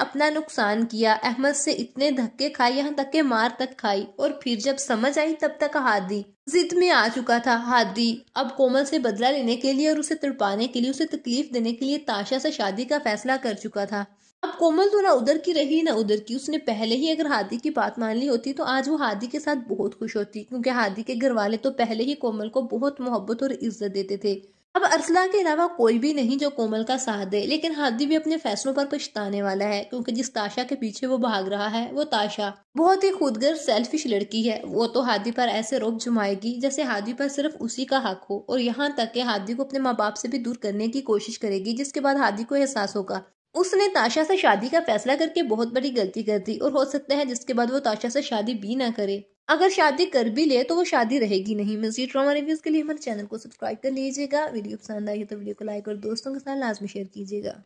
अपना नुकसान किया अहमद से इतने धक्के खाए यहाँ तक के मार तक खाई और फिर जब समझ आई तब तक हादी जिद में आ चुका था हादी अब कोमल से बदला लेने के लिए और उसे तड़पाने के लिए उसे तकलीफ देने के लिए ताशा से शादी का फैसला कर चुका था अब कोमल तो ना उधर की रही ना उधर की उसने पहले ही अगर हादी की बात मान ली होती तो आज वो हादी के साथ बहुत खुश होती क्योंकि हादी के घर वाले तो पहले ही कोमल को बहुत मोहब्बत और इज्जत देते थे अब अरसला के अलावा कोई भी नहीं जो कोमल का साथ दे लेकिन हादी भी अपने फैसलों पर पछताने वाला है क्योंकि जिस ताशा के पीछे वो भाग रहा है वो ताशा बहुत ही खुदगर सेल्फिश लड़की है वो तो हादी पर ऐसे रोक जमाएगी जैसे हादी पर सिर्फ उसी का हक हो और यहाँ तक के हादी को अपने माँ बाप से भी दूर करने की कोशिश करेगी जिसके बाद हादी को एहसास होगा उसने ताशा से शादी का फैसला करके बहुत बड़ी गलती कर दी और हो सकता है जिसके बाद वो ताशा से शादी भी ना करे अगर शादी कर भी ले तो वो शादी रहेगी नहीं मजीद ड्रामा रिव्यूज़ के लिए हमारे चैनल को सब्सक्राइब कर लीजिएगा वीडियो पसंद आई है तो वीडियो को लाइक और दोस्तों के साथ लाजमी शेयर कीजिएगा